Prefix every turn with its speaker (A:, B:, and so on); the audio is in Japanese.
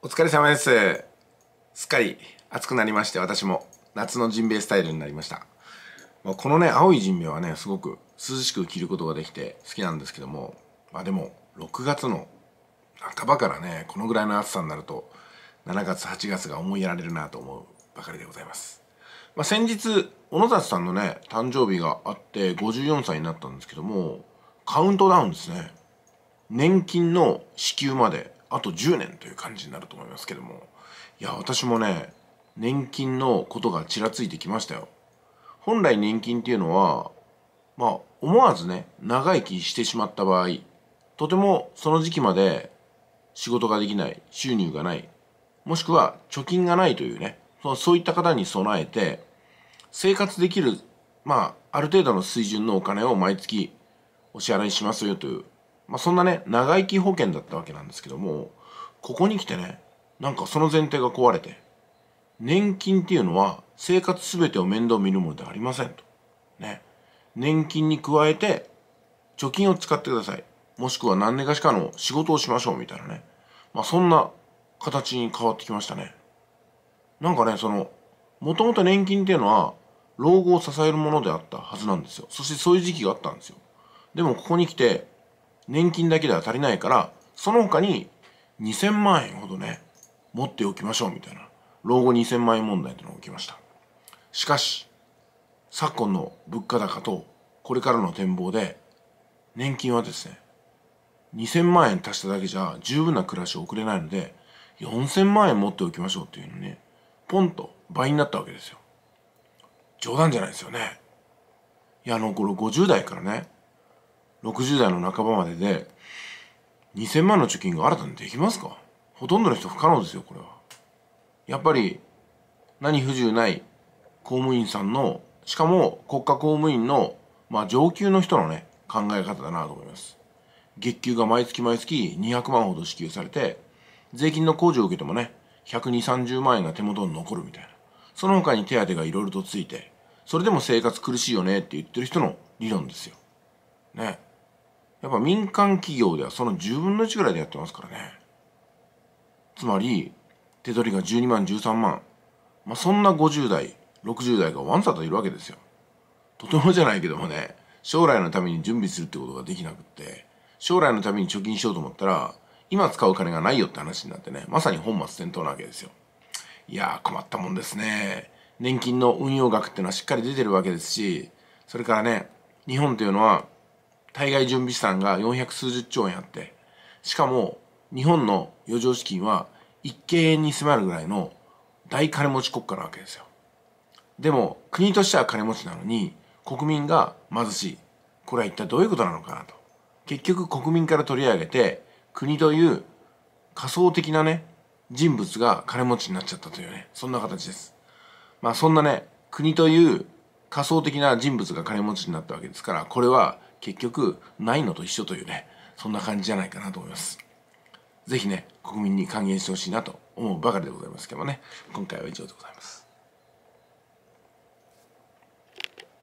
A: お疲れ様ですすっかり暑くなりまして私も夏のジンベエスタイルになりましたこのね青いジンベエはねすごく涼しく着ることができて好きなんですけどもまあでも6月の半ばからねこのぐらいの暑さになると7月8月が思いやられるなと思うばかりでございます、まあ、先日小野里さんのね誕生日があって54歳になったんですけどもカウントダウンですね年金の支給まであと10年という感じになると思いますけどもいや私もね年金のことがちらついてきましたよ本来年金っていうのはまあ思わずね長生きしてしまった場合とてもその時期まで仕事ができない収入がないもしくは貯金がないというねそういった方に備えて生活できるまあある程度の水準のお金を毎月お支払いしますよというまあ、そんなね、長生き保険だったわけなんですけども、ここに来てね、なんかその前提が壊れて、年金っていうのは生活すべてを面倒見るものではありませんと。ね。年金に加えて、貯金を使ってください。もしくは何年かしかの仕事をしましょうみたいなね。まあそんな形に変わってきましたね。なんかね、その、もともと年金っていうのは、老後を支えるものであったはずなんですよ。そしてそういう時期があったんですよ。でもここに来て、年金だけでは足りないから、その他に2000万円ほどね、持っておきましょうみたいな、老後2000万円問題というのが起きました。しかし、昨今の物価高とこれからの展望で、年金はですね、2000万円足しただけじゃ十分な暮らしを送れないので、4000万円持っておきましょうっていうのね、ポンと倍になったわけですよ。冗談じゃないですよね。いや、あのこれ50代からね、60代の半ばまでで2000万の貯金が新たにできますかほとんどの人不可能ですよこれはやっぱり何不自由ない公務員さんのしかも国家公務員の、まあ、上級の人のね考え方だなと思います月給が毎月毎月200万ほど支給されて税金の控除を受けてもね12030万円が手元に残るみたいなその他に手当がいろいろとついてそれでも生活苦しいよねって言ってる人の理論ですよねやっぱ民間企業ではその10分の1ぐらいでやってますからね。つまり、手取りが12万、13万。まあ、そんな50代、60代がワンサといるわけですよ。とてもじゃないけどもね、将来のために準備するってことができなくって、将来のために貯金しようと思ったら、今使う金がないよって話になってね、まさに本末転倒なわけですよ。いやー困ったもんですね。年金の運用額っていうのはしっかり出てるわけですし、それからね、日本というのは対外準備資産が400数十兆円あってしかも日本の余剰資金は1京円に迫るぐらいの大金持ち国家なわけですよでも国としては金持ちなのに国民が貧しいこれは一体どういうことなのかなと結局国民から取り上げて国という仮想的なね人物が金持ちになっちゃったというねそんな形ですまあそんなね国という仮想的な人物が金持ちになったわけですからこれは結局ないのと一緒というねそんな感じじゃないかなと思います是非ね国民に還元してほしいなと思うばかりでございますけどもね今回は以上でございます